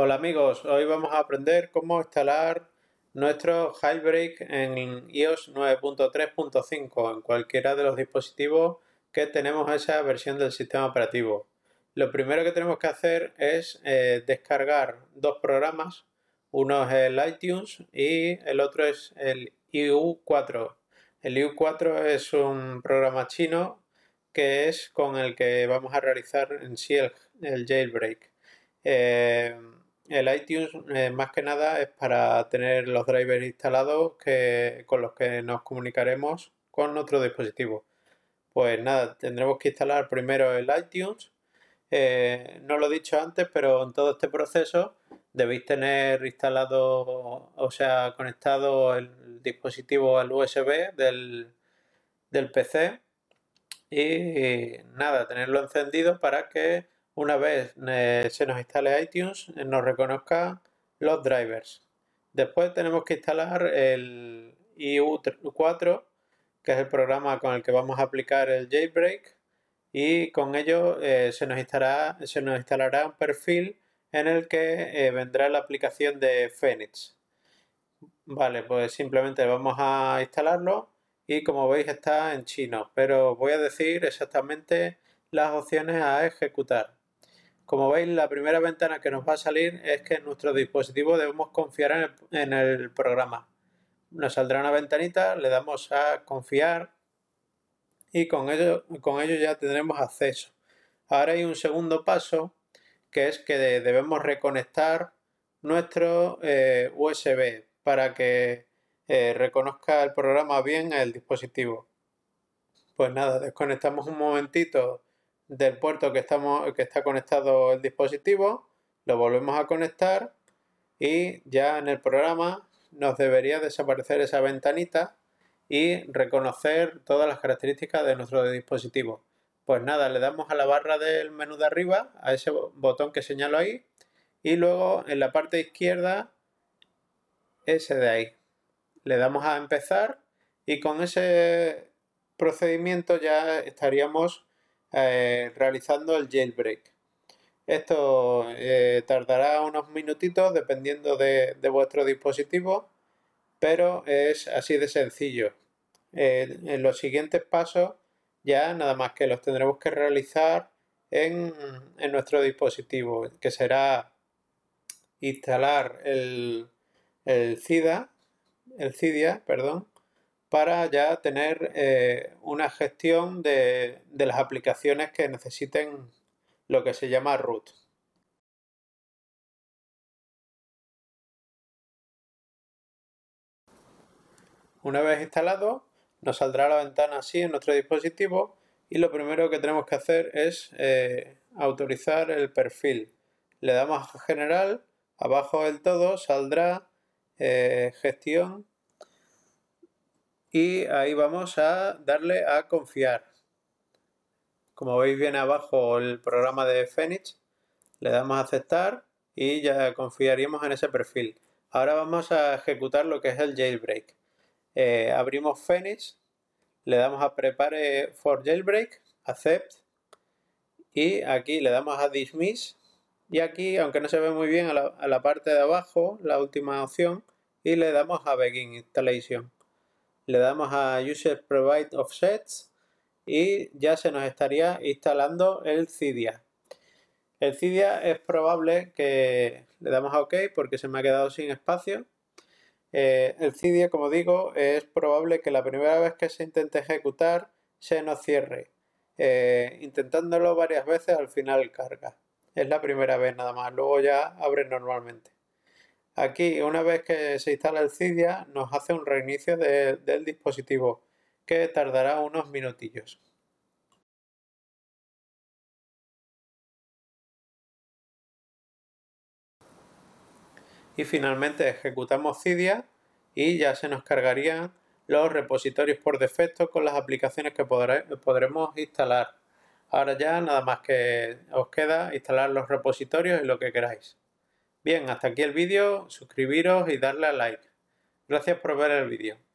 Hola amigos, hoy vamos a aprender cómo instalar nuestro Jailbreak en iOS 9.3.5 en cualquiera de los dispositivos que tenemos esa versión del sistema operativo. Lo primero que tenemos que hacer es eh, descargar dos programas, uno es el iTunes y el otro es el IU4. El IU4 es un programa chino que es con el que vamos a realizar en sí el, jailbreak. Eh, el iTunes eh, más que nada es para tener los drivers instalados que, con los que nos comunicaremos con otro dispositivo. Pues nada, tendremos que instalar primero el iTunes. Eh, no lo he dicho antes, pero en todo este proceso debéis tener instalado, o sea, conectado el dispositivo al USB del, PC. y nada, tenerlo encendido para que una vez eh, se nos instale iTunes, eh, nos reconozca los drivers. Después tenemos que instalar el IU4, que es el programa con el que vamos a aplicar el jailbreak, y con ello eh, se, nos instalará, un perfil en el que vendrá la aplicación de Phoenix. Vale, pues simplemente vamos a instalarlo y como veis está en chino, pero voy a decir exactamente las opciones a ejecutar. Como veis, la primera ventana que nos va a salir es que en nuestro dispositivo debemos confiar en el, programa. Nos saldrá una ventanita, le damos a confiar y con ello, con ello ya tendremos acceso. Ahora hay un segundo paso que es que debemos reconectar nuestro eh, USB para que eh, reconozca el programa bien el dispositivo. Pues nada, desconectamos un momentito del puerto que, estamos, que está conectado el dispositivo, lo volvemos a conectar y ya en el programa nos debería desaparecer esa ventanita y reconocer todas las características de nuestro dispositivo. Pues nada, le damos a la barra del menú de arriba, a ese botón que señalo ahí, y luego en la parte izquierda, ese de ahí. Le damos a empezar y con ese procedimiento ya estaríamos eh, realizando el jailbreak. Esto eh, tardará unos minutitos dependiendo de, vuestro dispositivo, pero es así de sencillo. en los siguientes pasos ya nada más que los tendremos que realizar en, nuestro dispositivo, que será instalar el, el CIDA, el CIDIA, perdón, para ya tener eh, una gestión de, las aplicaciones que necesiten lo que se llama root. Una vez instalado, nos saldrá la ventana así en nuestro dispositivo y lo primero que tenemos que hacer es eh, autorizar el perfil. Le damos a general, abajo del todo saldrá eh, gestión y ahí vamos a darle a confiar. Como veis viene abajo el programa de Phoenix, le damos a aceptar y ya confiaríamos en ese perfil. Ahora vamos a ejecutar lo que es el jailbreak. Eh, abrimos Phoenix, le damos a Prepare for Jailbreak, Accept y aquí le damos a Dismiss y aquí, aunque no se ve muy bien, a la parte de abajo, la última opción y le damos a Begin Installation le damos a User Provide Offsets y ya se nos estaría instalando el Cydia. El Cydia es probable que le damos a OK porque se me ha quedado sin espacio. Eh, el Cydia, como digo, es probable que la primera vez que se intente ejecutar se nos cierre. Eh, intentándolo varias veces al final carga. Es la primera vez nada más, luego ya abre normalmente. Aquí, una vez que se instala el Cidia nos hace un reinicio del dispositivo, que tardará unos minutillos. Y finalmente ejecutamos Cidia y ya se nos cargarían los repositorios por defecto con las aplicaciones que podremos instalar. Ahora ya nada más que os queda instalar los repositorios y lo que queráis. Bien, hasta aquí el vídeo, suscribiros y darle a like. Gracias por ver el vídeo.